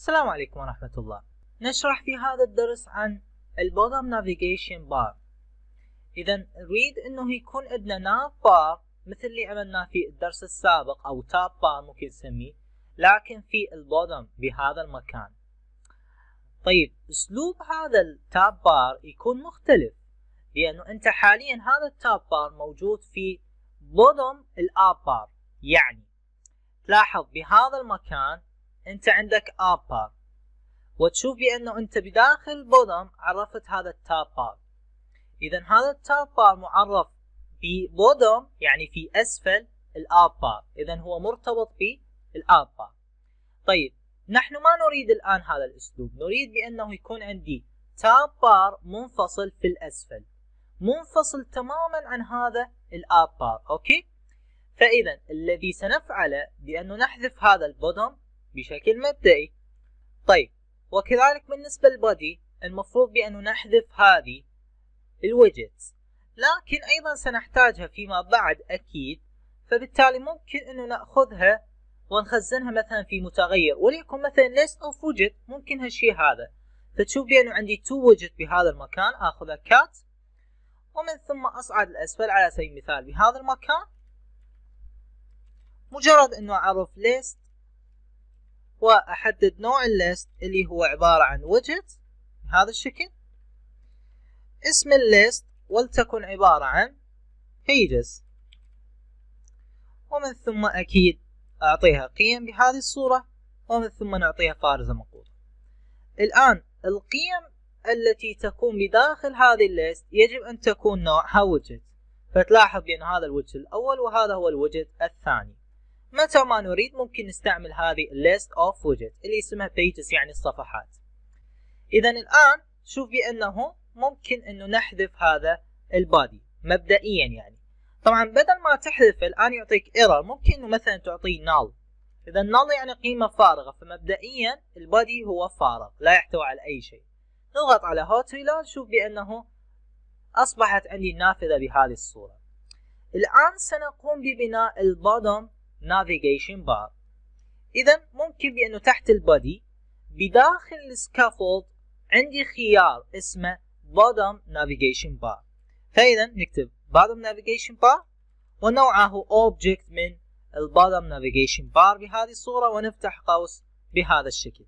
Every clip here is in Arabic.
السلام عليكم ورحمة الله نشرح في هذا الدرس عن Bottom نافيجيشن بار إذا نريد أنه يكون عندنا ناف بار مثل اللي عملناه في الدرس السابق أو تاب بار ممكن نسميه لكن في Bottom بهذا المكان طيب أسلوب هذا التاب بار يكون مختلف لأنه أنت حاليا هذا التاب بار موجود في بوتوم الآب بار يعني تلاحظ بهذا المكان انت عندك upper وتشوف بانه انت بداخل bottom عرفت هذا التاب بار اذا هذا التاب بار معرف ببودم يعني في اسفل الاب بار اذا هو مرتبط بالاب بار طيب نحن ما نريد الان هذا الاسلوب نريد بانه يكون عندي تاب بار منفصل في الاسفل منفصل تماما عن هذا الاب بار اوكي فاذا الذي سنفعله بانه نحذف هذا البوتم بشكل مبدئي طيب وكذلك بالنسبة للبادي المفروض بأنه نحذف هذه الويدجتس لكن أيضا سنحتاجها فيما بعد أكيد فبالتالي ممكن أنه نأخذها ونخزنها مثلا في متغير وليكن مثلا list of widget ممكن هالشيء هذا فتشوف بأنه عندي تو widget بهذا المكان أخذها كات ومن ثم أصعد لأسفل على سبيل المثال بهذا المكان مجرد أنه أعرف list واحدد نوع الليست اللي هو عبارة عن ويدجت بهذا الشكل اسم الليست ولتكن عبارة عن pages ومن ثم أكيد أعطيها قيم بهذه الصورة ومن ثم نعطيها فارزة مقوطة الآن القيم التي تكون بداخل هذه الليست يجب أن تكون نوعها ويدجت فتلاحظ بأن هذا الوجه الأول وهذا هو الوجه الثاني متى ما نريد ممكن نستعمل هذه list of widgets اللي اسمها pages يعني الصفحات اذا الان شوف بانه ممكن انه نحذف هذا البادي مبدئيا يعني طبعا بدل ما تحذفه الان يعطيك error ممكن انه مثلا تعطيه null اذا null يعني قيمه فارغه فمبدئيا البادي هو فارغ لا يحتوي على اي شيء نضغط على هوت reload شوف بانه اصبحت عندي النافذه بهذه الصوره الان سنقوم ببناء البادم navigation bar اذا ممكن بانه تحت البادي بداخل السكافولد عندي خيار اسمه bottom navigation bar فاذا نكتب bottom navigation bar ونوعه object من bottom navigation bar بهذه الصورة ونفتح قوس بهذا الشكل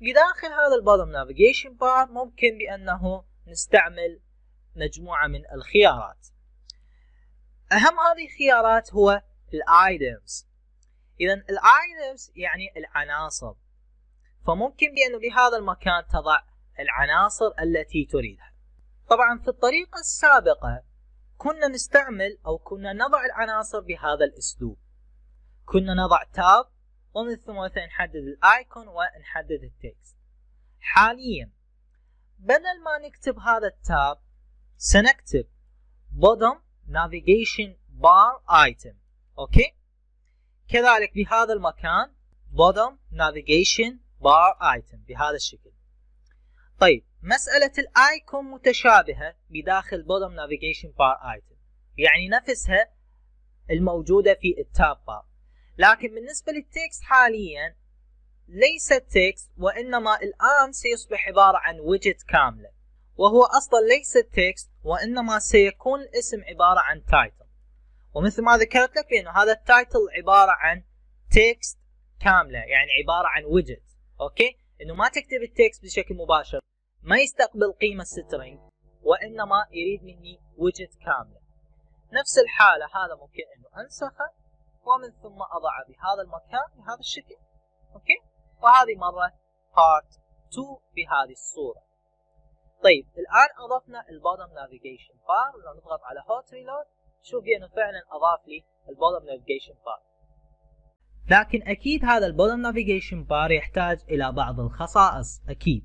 بداخل هذا bottom navigation bar ممكن بأنه نستعمل مجموعة من الخيارات أهم هذه الخيارات هو الايتمز إذا الايتمز يعني العناصر فممكن بأنه بهذا المكان تضع العناصر التي تريدها طبعا في الطريقة السابقة كنا نستعمل أو كنا نضع العناصر بهذا الأسلوب كنا نضع تاب ومن ثم مثلا نحدد الايكون ونحدد التكست حاليا بدل ما نكتب هذا التاب سنكتب bottom navigation bar item اوكي كذلك بهذا المكان bottom navigation bar item بهذا الشكل طيب مسألة الايكون متشابهة بداخل bottom navigation bar item يعني نفسها الموجودة في التاب بار لكن بالنسبة للتكست حاليا ليس تكست وإنما الآن سيصبح عبارة عن widget كاملة وهو أصلا ليس تكست وإنما سيكون الاسم عبارة عن تايتل ومثل ما ذكرت لك بأنه هذا التايتل عبارة عن تكست كاملة يعني عبارة عن ويدجت أوكي إنه ما تكتب التكست بشكل مباشر ما يستقبل قيمة سترينج وإنما يريد مني ويدجت كاملة نفس الحالة هذا ممكن إنه أنسخه ومن ثم أضعه بهذا المكان بهذا الشكل أوكي وهذه مرة بارت 2 بهذه الصورة طيب الان اضفنا البوتم نافيجيشن بار لو نضغط على هوت ريلود شوفي انه فعلا اضاف لي البوتم نافيجيشن بار لكن اكيد هذا البوتم نافيجيشن بار يحتاج الى بعض الخصائص اكيد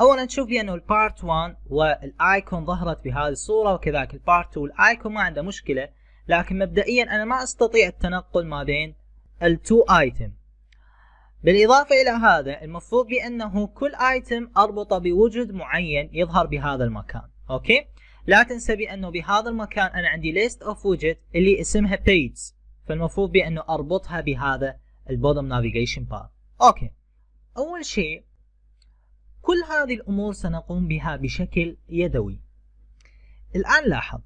اولا تشوفي انه البارت 1 والايكون ظهرت بهذه الصوره وكذلك البارت 2 الايكون ما عنده مشكله لكن مبدئيا انا ما استطيع التنقل ما بين التو ايتم بالإضافة إلى هذا المفروض بأنه كل آيتم أربطه بوجود معين يظهر بهذا المكان أوكي لا تنسى بأنه بهذا المكان أنا عندي ليست أوف وجد اللي اسمها pages فالمفروض بأنه أربطها بهذا البوتم نافيجيشن بار أوكي أول شيء كل هذه الأمور سنقوم بها بشكل يدوي الآن لاحظ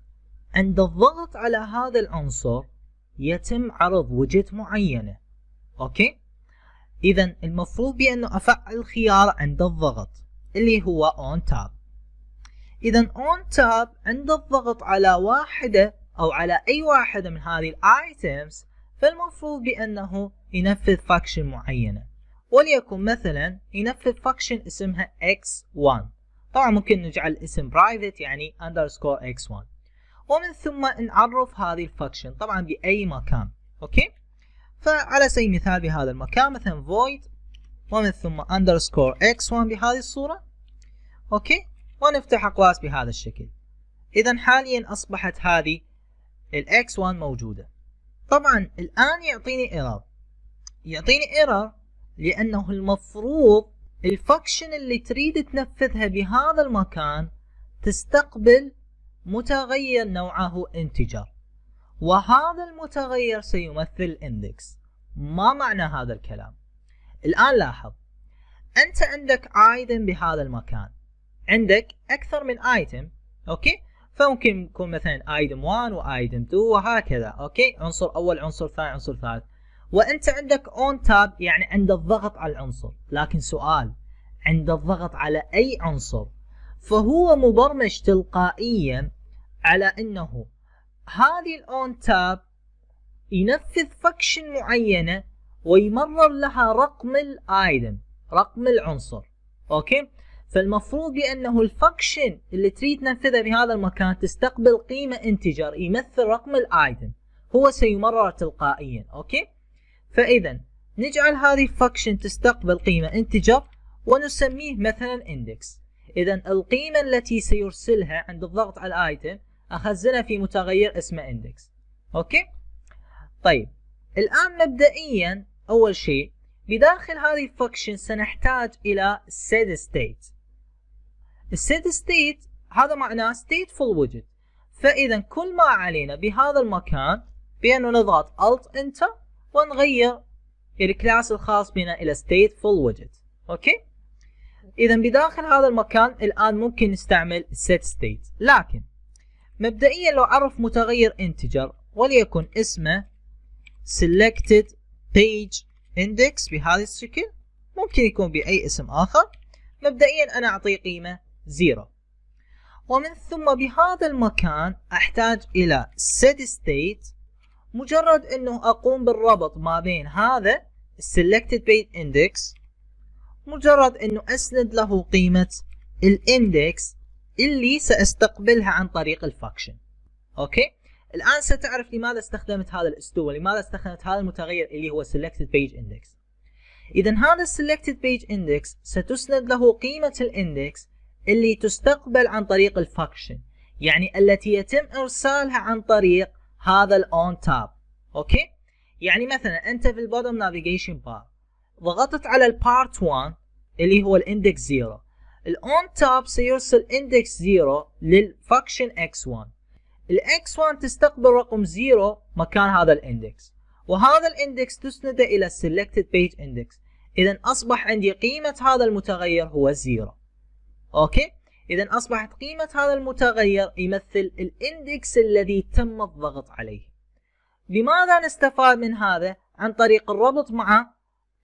عند الضغط على هذا العنصر يتم عرض وجهة معينة أوكي إذا المفروض بأنه أفعل خيار عند الضغط اللي هو on tab إذا on tab عند الضغط على واحدة أو على أي واحدة من هذه الايتمز فالمفروض بأنه ينفذ فاكشن معينة وليكن مثلا ينفذ فاكشن اسمها x1 طبعا ممكن نجعل اسم برايفت يعني underscore x1 ومن ثم نعرف هذه الفاكشن طبعا بأي مكان اوكي فعلى سبيل المثال بهذا المكان مثلا void ومن ثم underscore x1 بهذه الصورة أوكي ونفتح أقواس بهذا الشكل إذا حاليا أصبحت هذه الx1 موجودة طبعا الآن يعطيني error يعطيني error لأنه المفروض الفاكشن اللي تريد تنفذها بهذا المكان تستقبل متغير نوعه انتجر وهذا المتغير سيمثل الاندكس ما معنى هذا الكلام الآن لاحظ أنت عندك ايتم بهذا المكان عندك أكثر من ايتم أوكي فممكن يكون مثلا ايتم 1 وايتم 2 وهكذا أوكي عنصر أول عنصر ثاني عنصر ثالث وأنت عندك اون تاب يعني عند الضغط على العنصر لكن سؤال عند الضغط على أي عنصر فهو مبرمج تلقائيا على أنه هذه الاون تاب ينفذ فكشن معينه ويمرر لها رقم الايتم رقم العنصر اوكي فالمفروض بانه الفكشن اللي تريد تنفذها بهذا المكان تستقبل قيمه انتجر يمثل رقم الايتم هو سيمرر تلقائيا اوكي فاذا نجعل هذه الفكشن تستقبل قيمه انتجر ونسميه مثلا اندكس اذا القيمه التي سيرسلها عند الضغط على الايتم اخزنها في متغير اسمه اندكس اوكي طيب الان مبدئيا اول شيء بداخل هذه الفاكشن سنحتاج الى سيد ستيت السيد ستيت هذا معناه stateful widget فاذا كل ما علينا بهذا المكان بانه نضغط alt enter ونغير الكلاس الخاص بنا الى stateful widget اوكي اذا بداخل هذا المكان الان ممكن نستعمل set state لكن مبدئيا لو عرف متغير انتجر وليكن اسمه selected page index بهذا الشكل ممكن يكون بأي اسم آخر مبدئيا أنا أعطيه قيمة زيرو ومن ثم بهذا المكان أحتاج إلى set state مجرد أنه أقوم بالربط ما بين هذا selected page index مجرد أنه أسند له قيمة الاندكس اللي ساستقبلها عن طريق الفاكشن اوكي الان ستعرف لماذا استخدمت هذا الاسلوب ولماذا استخدمت هذا المتغير اللي هو selected page index اذا هذا selected page index ستسند له قيمه الاندكس اللي تستقبل عن طريق الفاكشن يعني التي يتم ارسالها عن طريق هذا الاون تاب اوكي يعني مثلا انت في البوتوم نافيجيشن بار ضغطت على البارت 1 اللي هو الاندكس 0 الاون تاب سيرسل اندكس 0 function x1 x 1 تستقبل رقم 0 مكان هذا الاندكس وهذا الاندكس تسنده الى السلكتد بيج اندكس اذا اصبح عندي قيمه هذا المتغير هو 0 اوكي اذا اصبحت قيمه هذا المتغير يمثل الاندكس الذي تم الضغط عليه لماذا نستفاد من هذا عن طريق الربط مع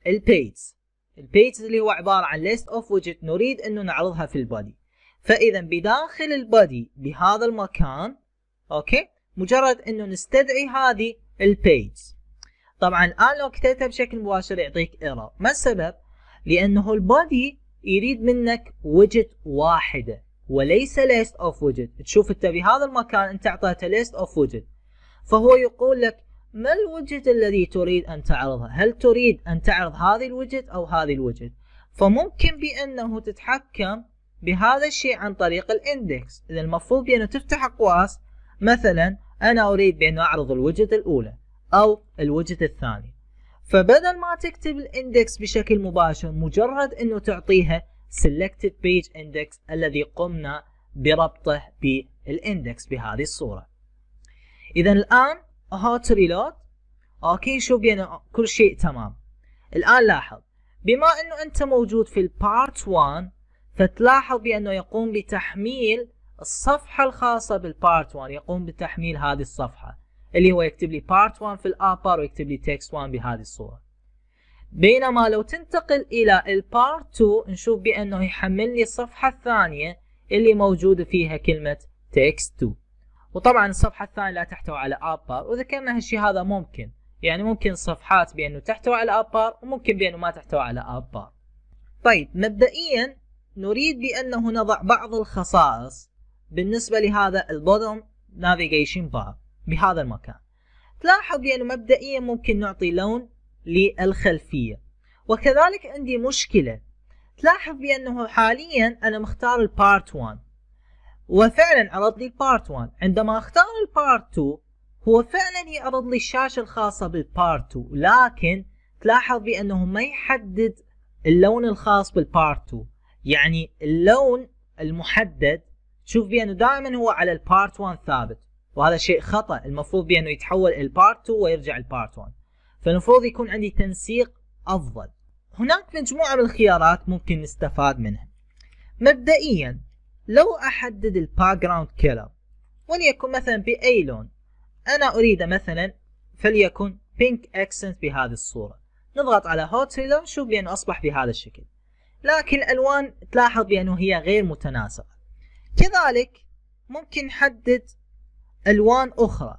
البيجز البيجز اللي هو عبارة عن ليست اوف وجهة نريد انه نعرضها في البادي فاذا بداخل البادي بهذا المكان اوكي مجرد انه نستدعي هذه البيج طبعا انا لو كتبتها بشكل مباشر يعطيك ايرور ما السبب لانه البادي يريد منك widget واحدة وليس ليست اوف وجهة تشوف انت بهذا المكان انت اعطيته ليست اوف وجهة فهو يقول لك ما الوجه الذي تريد أن تعرضها هل تريد أن تعرض هذه الوجه أو هذه الوجه؟ فممكن بأنه تتحكم بهذا الشيء عن طريق الاندكس إذا المفروض بأنه تفتح أقواس مثلا أنا أريد بأن أعرض الوجه الأولى أو الوجه الثانية فبدل ما تكتب الاندكس بشكل مباشر مجرد أنه تعطيها selected page index الذي قمنا بربطه بالاندكس بهذه الصورة إذا الآن هات ريلود اوكي آه، شو بينا كل شيء تمام الان لاحظ بما انه انت موجود في البارت 1 فتلاحظ بانه يقوم بتحميل الصفحة الخاصة بالبارت 1 يقوم بتحميل هذه الصفحة اللي هو يكتب لي بارت 1 في الابر ويكتب لي تكست 1 بهذه الصورة بينما لو تنتقل الى البارت 2 نشوف بانه يحمل لي الصفحة الثانية اللي موجودة فيها كلمة تكست 2 وطبعا الصفحة الثانية لا تحتوي على اب بار وذكرنا هالشي هذا ممكن يعني ممكن صفحات بانه تحتوي على اب بار وممكن بانه ما تحتوي على اب بار طيب مبدئيا نريد بانه نضع بعض الخصائص بالنسبة لهذا البوتوم نافيجيشن بار بهذا المكان تلاحظ بانه مبدئيا ممكن نعطي لون للخلفية وكذلك عندي مشكلة تلاحظ بانه حاليا انا مختار البارت 1 وفعلا عرض لي البارت 1 عندما اختار البارت 2 هو فعلا يعرض لي الشاشة الخاصة بالبارت 2 لكن تلاحظ بأنه ما يحدد اللون الخاص بالبارت 2 يعني اللون المحدد تشوف بأنه دائما هو على البارت 1 ثابت وهذا شيء خطأ المفروض بأنه يتحول البارت 2 ويرجع البارت 1 فالمفروض يكون عندي تنسيق أفضل هناك مجموعة من الخيارات ممكن نستفاد منها مبدئيا لو احدد الباك background color وليكن مثلا باي لون انا اريده مثلا فليكن بينك اكسنت بهذه الصوره نضغط على هوت فيلر شوف بانه اصبح بهذا الشكل لكن الالوان تلاحظ بانه هي غير متناسقه كذلك ممكن نحدد الوان اخرى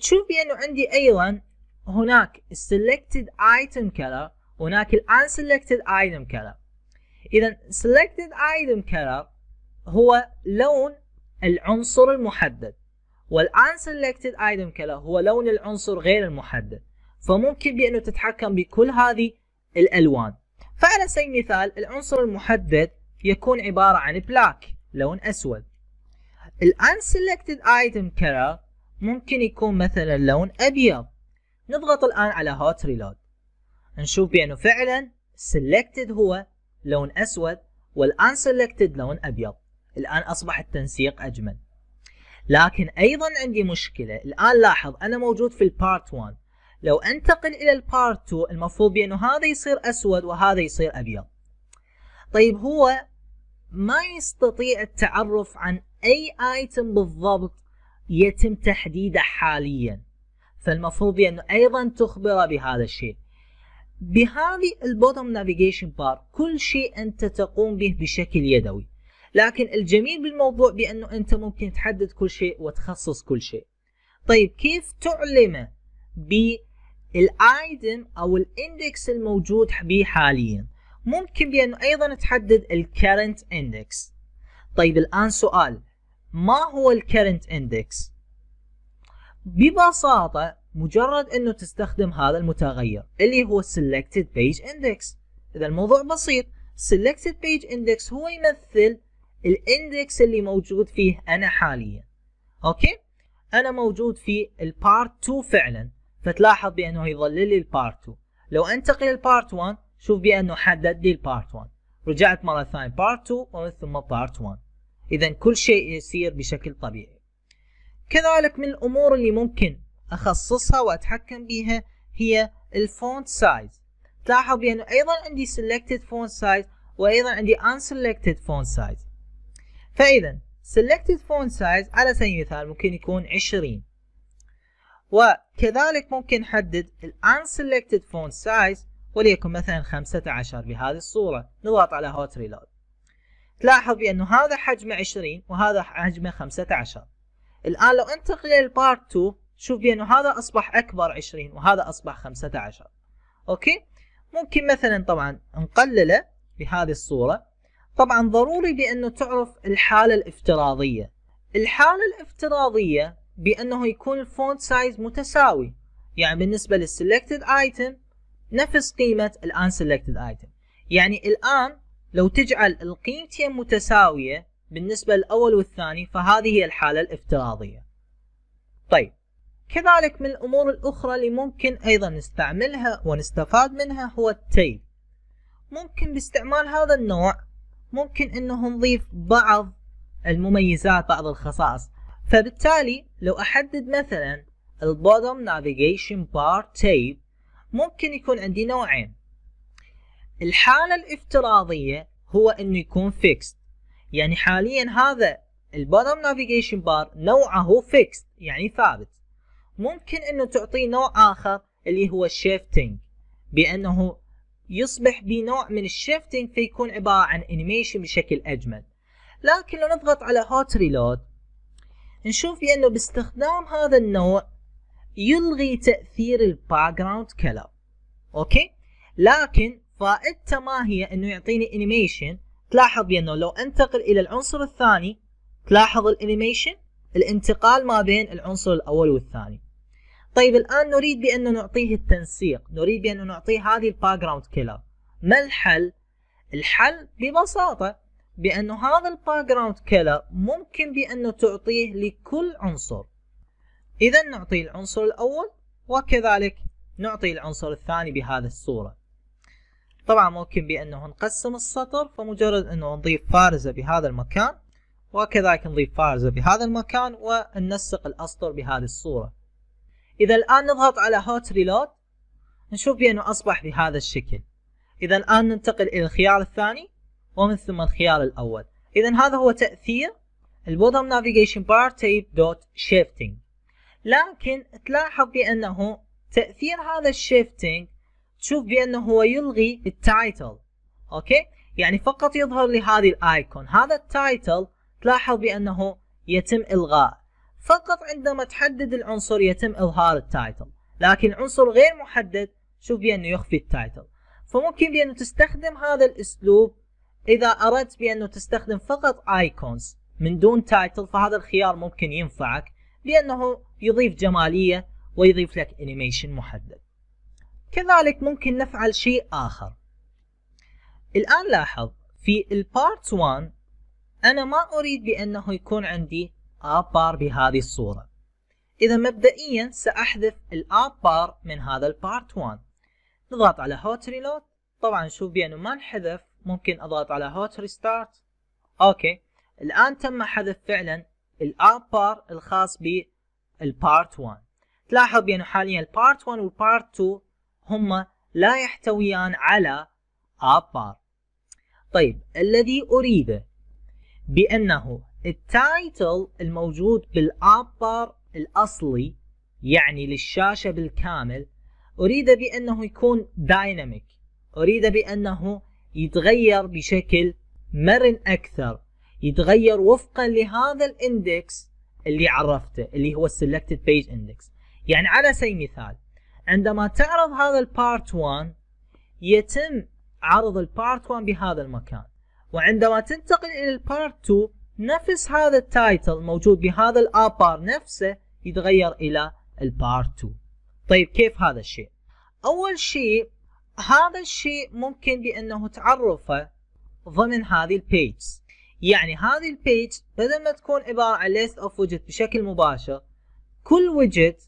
تشوف بانه عندي ايضا هناك selected item color وهناك unselected item color اذا selected item color هو لون العنصر المحدد والانسلكتد ايتم كلر هو لون العنصر غير المحدد فممكن بانه تتحكم بكل هذه الالوان فعلى سبيل المثال العنصر المحدد يكون عباره عن بلاك لون اسود الانسلكتد ايتم كلر ممكن يكون مثلا لون ابيض نضغط الان على هوت ريلود نشوف بانه فعلا selected هو لون اسود والانسلكتد لون ابيض الآن أصبح التنسيق أجمل لكن أيضا عندي مشكلة الآن لاحظ أنا موجود في البارت 1 لو أنتقل إلى البارت 2 المفروض بأنه هذا يصير أسود وهذا يصير أبيض طيب هو ما يستطيع التعرف عن أي آيتم بالضبط يتم تحديده حاليا فالمفروض بأنه أيضا تخبره بهذا الشيء بهذه البوتوم نافيجيشن بار كل شيء أنت تقوم به بشكل يدوي لكن الجميل بالموضوع بانه انت ممكن تحدد كل شيء وتخصص كل شيء طيب كيف تعلمه بالايتم او الاندكس الموجود به حاليا ممكن بانه ايضا تحدد الكرنت اندكس طيب الان سؤال ما هو الكرنت اندكس ببساطه مجرد انه تستخدم هذا المتغير اللي هو selected page index اذا الموضوع بسيط selected page index هو يمثل الاندكس اللي موجود فيه انا حاليا اوكي انا موجود في البارت 2 فعلا فتلاحظ بانه يظل لي البارت 2 لو انتقل البارت 1 شوف بانه حدد لي البارت 1 رجعت مره ثانيه بارت 2 ومن ثم بارت 1 اذا كل شيء يصير بشكل طبيعي كذلك من الامور اللي ممكن اخصصها واتحكم بها هي الفونت سايز تلاحظ بانه ايضا عندي selected font size وايضا عندي unselected font size فإذا selected font size على سبيل المثال ممكن يكون 20 وكذلك ممكن نحدد ال unselected font size وليكن مثلا 15 بهذه الصورة نضغط على hot reload تلاحظ بأنه هذا حجمه 20 وهذا حجمه 15 الآن لو انتقل part 2 شوف بأنه هذا أصبح أكبر 20 وهذا أصبح 15 أوكي ممكن مثلا طبعا نقلله بهذه الصورة طبعا ضروري بأنه تعرف الحالة الافتراضية الحالة الافتراضية بأنه يكون الفونت سايز متساوي يعني بالنسبة للسلكتد ايتم نفس قيمة الان سلكتد ايتم يعني الآن لو تجعل القيمتين متساوية بالنسبة للأول والثاني فهذه هي الحالة الافتراضية طيب كذلك من الأمور الأخرى اللي ممكن أيضا نستعملها ونستفاد منها هو التيل ممكن باستعمال هذا النوع ممكن انه نضيف بعض المميزات بعض الخصائص فبالتالي لو احدد مثلا البوتوم نافيجيشن بار تيب ممكن يكون عندي نوعين الحالة الافتراضية هو انه يكون فيكست يعني حاليا هذا البوتوم نافيجيشن بار نوعه فيكست يعني ثابت ممكن انه تعطيه نوع اخر اللي هو شيفتنج بانه يصبح بنوع من الشيفتنج فيكون عبارة عن انيميشن بشكل اجمل لكن لو نضغط على هوت ريلود نشوف بانه باستخدام هذا النوع يلغي تأثير الباك جراوند كلر اوكي لكن فائدته ما هي انه يعطيني انيميشن تلاحظ بانه لو انتقل الى العنصر الثاني تلاحظ الانيميشن الانتقال ما بين العنصر الاول والثاني طيب الآن نريد بأنه نعطيه التنسيق نريد بأنه نعطيه هذه الباك جراوند كلر ما الحل؟ الحل ببساطة بأنه هذا الباك جراوند كلر ممكن بأنه تعطيه لكل عنصر إذا نعطي العنصر الأول وكذلك نعطي العنصر الثاني بهذه الصورة طبعا ممكن بأنه نقسم السطر فمجرد أنه نضيف فارزة بهذا المكان وكذلك نضيف فارزة بهذا المكان وننسق الأسطر بهذه الصورة اذا الان نضغط على هوت ريلود نشوف بانه اصبح بهذا الشكل اذا الان ننتقل الى الخيار الثاني ومن ثم الخيار الاول اذا هذا هو تاثير البوتوم نافيجيشن بار تيب دوت شيفتنج لكن تلاحظ بانه تاثير هذا الشيفتنج تشوف بانه هو يلغي التايتل اوكي يعني فقط يظهر لي هذه الايكون هذا التايتل تلاحظ بانه يتم الغاء فقط عندما تحدد العنصر يتم إظهار التايتل لكن عنصر غير محدد شوف بأنه يخفي التايتل فممكن بأنه تستخدم هذا الأسلوب إذا أردت بأنه تستخدم فقط ايكونز من دون تايتل فهذا الخيار ممكن ينفعك لأنه يضيف جمالية ويضيف لك انيميشن محدد كذلك ممكن نفعل شيء آخر الآن لاحظ في البارت 1 أنا ما أريد بأنه يكون عندي بار بهذه الصورة إذا مبدئيا سأحذف الاب بار من هذا البارت 1 نضغط على هوت ريلود طبعا نشوف بأنه ما انحذف ممكن أضغط على هوت ريستارت أوكي الآن تم حذف فعلا الاب بار الخاص بالبارت 1 تلاحظ بأنه حاليا البارت 1 والبارت 2 هما لا يحتويان على اب بار طيب الذي أريده بأنه التايتل الموجود بالابر الاصلي يعني للشاشه بالكامل اريد بانه يكون دايناميك اريد بانه يتغير بشكل مرن اكثر يتغير وفقا لهذا الاندكس اللي عرفته اللي هو السلكتد بيج اندكس يعني على سبيل المثال عندما تعرض هذا البارت 1 يتم عرض البارت 1 بهذا المكان وعندما تنتقل الى البارت 2 نفس هذا التايتل موجود بهذا الابار نفسه يتغير الى البار 2 طيب كيف هذا الشيء اول شيء هذا الشيء ممكن بانه تعرفه ضمن هذه البيج يعني هذه البيج بدل ما تكون عباره عن ليست اوف ويجت بشكل مباشر كل ويجت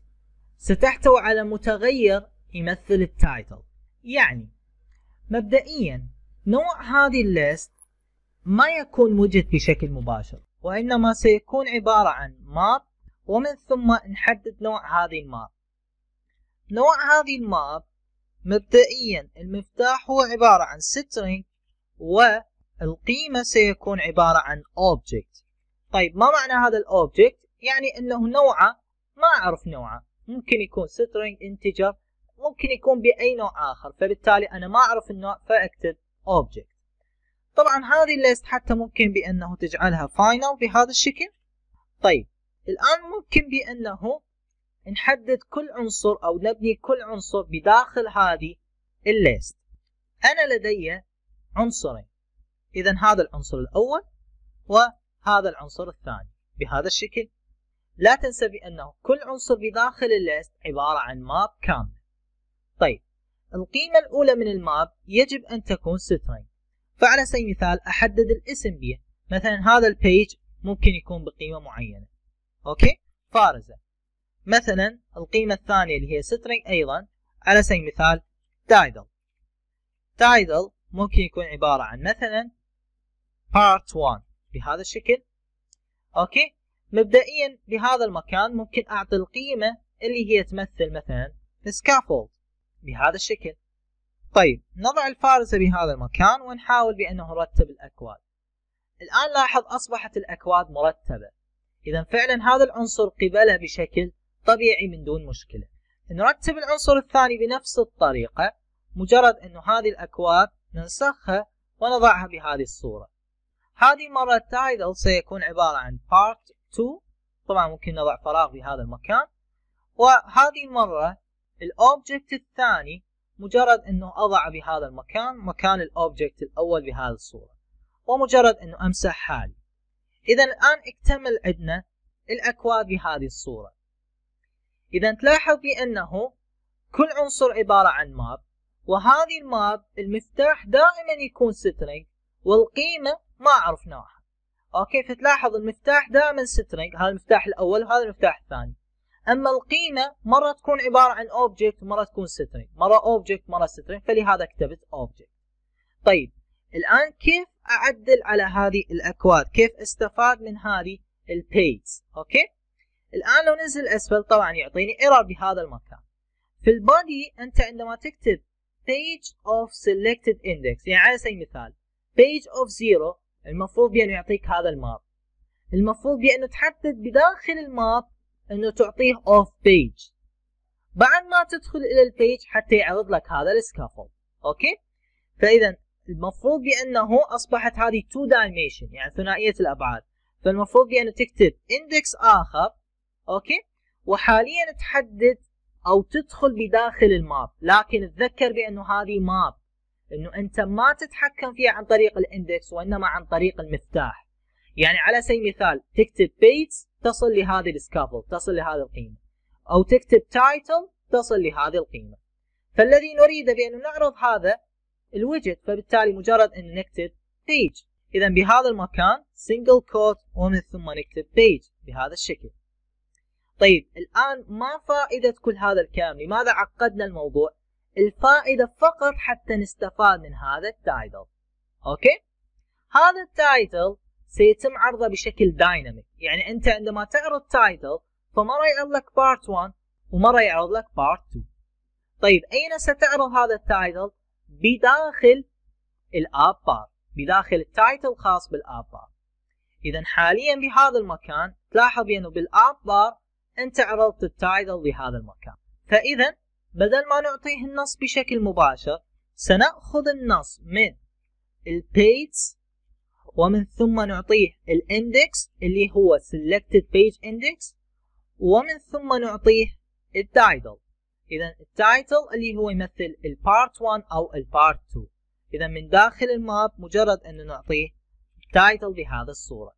ستحتوي على متغير يمثل التايتل يعني مبدئيا نوع هذه الليست ما يكون موجود بشكل مباشر وإنما سيكون عبارة عن ماب ومن ثم نحدد نوع هذه الماب نوع هذه الماب مبدئيا المفتاح هو عبارة عن string والقيمة سيكون عبارة عن object طيب ما معنى هذا الأوبجكت يعني أنه نوعه ما أعرف نوعه ممكن يكون string integer ممكن يكون بأي نوع آخر فبالتالي أنا ما أعرف النوع فأكتب object طبعا هذه الليست حتى ممكن بأنه تجعلها فاينل بهذا الشكل طيب الآن ممكن بأنه نحدد كل عنصر أو نبني كل عنصر بداخل هذه الليست أنا لدي عنصرين إذا هذا العنصر الأول وهذا العنصر الثاني بهذا الشكل لا تنسى بأنه كل عنصر بداخل الليست عبارة عن ماب كامل طيب القيمة الأولى من الماب يجب أن تكون سترين فعلى سبيل المثال احدد الاسم به مثلا هذا البيج ممكن يكون بقيمه معينه اوكي فارزه مثلا القيمه الثانيه اللي هي سترينج ايضا على سبيل المثال تايدل تايدل ممكن يكون عباره عن مثلا بارت 1 بهذا الشكل اوكي مبدئيا بهذا المكان ممكن اعطي القيمه اللي هي تمثل مثلا سكافولد بهذا الشكل طيب نضع الفارس بهذا المكان ونحاول بأنه نرتب الأكواد الآن لاحظ أصبحت الأكواد مرتبة إذا فعلا هذا العنصر قبله بشكل طبيعي من دون مشكلة نرتب العنصر الثاني بنفس الطريقة مجرد أنه هذه الأكواد ننسخها ونضعها بهذه الصورة هذه المرة التايدل سيكون عبارة عن part 2 طبعا ممكن نضع فراغ بهذا المكان وهذه المرة الأوبجكت الثاني مجرد انه اضع بهذا المكان مكان الاوبجكت الاول بهذه الصورة ومجرد انه امسح حالي اذا الان اكتمل عندنا الاكواد بهذه الصورة اذا تلاحظ بانه كل عنصر عبارة عن ماب وهذه الماب المفتاح دائما يكون سترينج والقيمة ما عرفناها اوكي فتلاحظ المفتاح دائما سترينج هذا المفتاح الاول وهذا المفتاح الثاني اما القيمه مره تكون عباره عن اوبجكت ومره تكون سترينج مره اوبجكت مره سترينج فلهذا كتبت اوبجكت طيب الان كيف اعدل على هذه الاكواد كيف استفاد من هذه البيتس اوكي الان لو نزل اسفل طبعا يعطيني ايرور بهذا المكان في البادي انت عندما تكتب page of selected index يعني على سبيل المثال page of zero المفروض بأنه يعطيك هذا الماب المفروض بأنه تحدد بداخل الماب انه تعطيه اوف بيج بعد ما تدخل الى البيج حتى يعرض لك هذا السكافولد اوكي فاذا المفروض بانه اصبحت هذه تو دايميشن يعني ثنائيه الابعاد فالمفروض بانه تكتب اندكس اخر اوكي وحاليا تحدد او تدخل بداخل الماب لكن تذكر بانه هذه ماب انه انت ما تتحكم فيها عن طريق الاندكس وانما عن طريق المفتاح يعني على سبيل المثال تكتب بيتس تصل لهذه السكافل تصل لهذه القيمه او تكتب تايتل تصل لهذه القيمه فالذي نريده بأن نعرض هذا الويجت فبالتالي مجرد أن نكتب page إذا بهذا المكان single quote ومن ثم نكتب page بهذا الشكل طيب الآن ما فائدة كل هذا الكلام لماذا عقدنا الموضوع الفائدة فقط حتى نستفاد من هذا التايتل أوكي هذا التايتل سيتم عرضه بشكل دايناميك يعني انت عندما تعرض تايتل فما راح يعرض لك بارت 1 وما راح يعرض لك بارت 2 طيب اين ستعرض هذا التايتل بداخل الاب بار بداخل التايتل الخاص بالاب بار اذا حاليا بهذا المكان تلاحظ انه بالاب بار انت عرضت التايتل بهذا المكان فاذا بدل ما نعطيه النص بشكل مباشر سناخذ النص من البيتس ومن ثم نعطيه الاندكس اللي هو selected page index ومن ثم نعطيه التايتل اذا التايتل اللي هو يمثل البارت 1 او البارت 2 اذا من داخل الماب مجرد انه نعطيه التايتل بهذه الصوره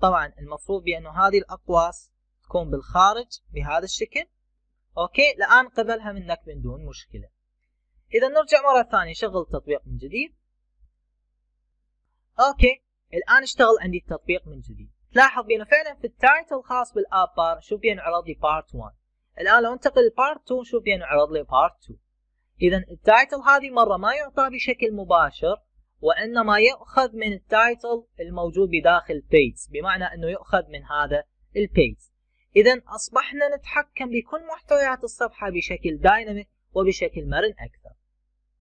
طبعا المفروض بانه هذه الاقواس تكون بالخارج بهذا الشكل اوكي الان قبلها منك من دون مشكله اذا نرجع مره ثانيه شغل التطبيق من جديد اوكي الان اشتغل عندي التطبيق من جديد تلاحظ بأنه فعلا في التايتل خاص بالاب بار شوف بأنه عرض لي بارت 1 الان لو انتقل لبارت 2 شوف بأنه عرض لي بارت 2 اذا التايتل هذه مره ما يعطى بشكل مباشر وانما يؤخذ من التايتل الموجود بداخل بيج بمعنى انه يؤخذ من هذا البيج اذا اصبحنا نتحكم بكل محتويات الصفحه بشكل دايناميك وبشكل مرن اكثر